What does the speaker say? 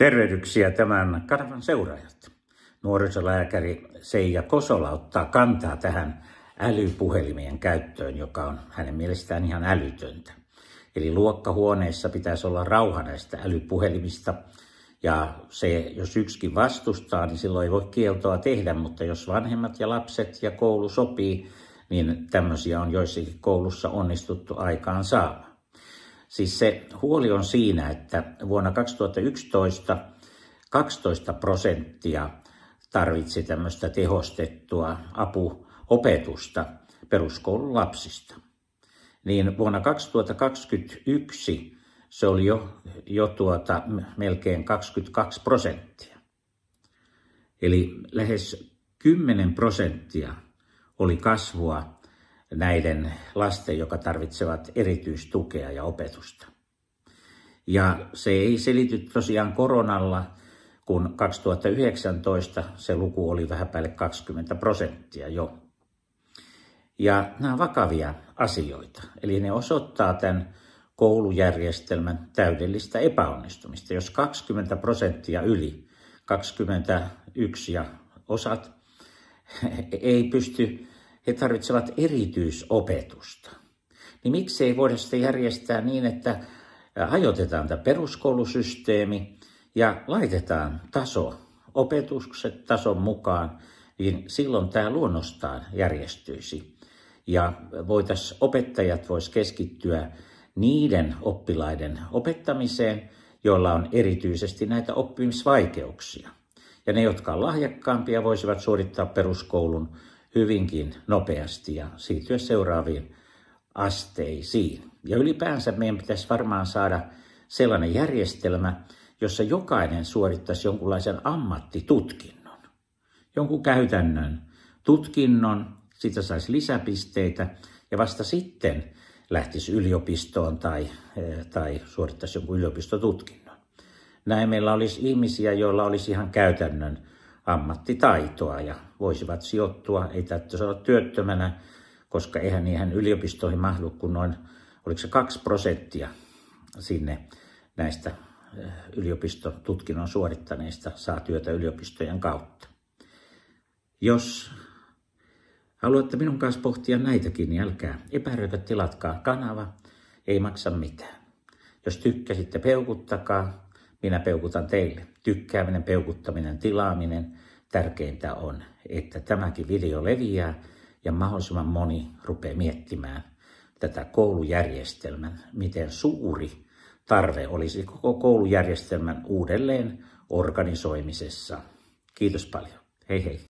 Tervehdyksiä tämän kanavan seuraajat. Nuorisolääkäri Seija Kosola ottaa kantaa tähän älypuhelimien käyttöön, joka on hänen mielestään ihan älytöntä. Eli luokkahuoneessa pitäisi olla rauha näistä älypuhelimista. Ja se, jos yksikin vastustaa, niin silloin ei voi kieltoa tehdä, mutta jos vanhemmat ja lapset ja koulu sopii, niin tämmöisiä on joissakin koulussa onnistuttu aikaan saamaan. Siis se huoli on siinä, että vuonna 2011 12 prosenttia tarvitsi tämmöistä tehostettua apuopetusta peruskoulun lapsista. Niin vuonna 2021 se oli jo, jo tuota, melkein 22 prosenttia. Eli lähes 10 prosenttia oli kasvua näiden lasten, joka tarvitsevat erityistukea ja opetusta. Ja se ei selity tosiaan koronalla, kun 2019 se luku oli vähän päälle 20 prosenttia jo. Ja nämä on vakavia asioita, eli ne osoittaa tämän koulujärjestelmän täydellistä epäonnistumista. Jos 20 prosenttia yli, 21 ja osat, ei pysty he tarvitsevat erityisopetusta. Niin miksi ei voida sitä järjestää niin, että hajotetaan tämä peruskoulusysteemi ja laitetaan taso, opetukset tason mukaan, niin silloin tämä luonnostaan järjestyisi. Ja voitais, opettajat vois keskittyä niiden oppilaiden opettamiseen, joilla on erityisesti näitä oppimisvaikeuksia. Ja ne, jotka on lahjakkaampia, voisivat suorittaa peruskoulun hyvinkin nopeasti ja siirtyä seuraaviin asteisiin. Ja ylipäänsä meidän pitäisi varmaan saada sellainen järjestelmä, jossa jokainen suorittaisi jonkunlaisen ammattitutkinnon, jonkun käytännön tutkinnon, siitä saisi lisäpisteitä ja vasta sitten lähtisi yliopistoon tai, eh, tai suorittaisi jonkun yliopistotutkinnon. Näin meillä olisi ihmisiä, joilla olisi ihan käytännön ammattitaitoa ja voisivat sijoittua, ei täytyisi olla työttömänä, koska eihän niihin yliopistoihin mahdu kuin noin, oliko se kaksi prosenttia sinne näistä eh, yliopistotutkinnon suorittaneista saa työtä yliopistojen kautta. Jos haluatte minun kanssa pohtia näitäkin, niin älkää epäröikö, tilatkaa kanava, ei maksa mitään. Jos tykkäsitte, peukuttakaa minä peukutan teille. Tykkääminen, peukuttaminen, tilaaminen. Tärkeintä on, että tämäkin video leviää ja mahdollisimman moni rupeaa miettimään tätä koulujärjestelmän, miten suuri tarve olisi koko koulujärjestelmän uudelleen organisoimisessa. Kiitos paljon. Hei hei.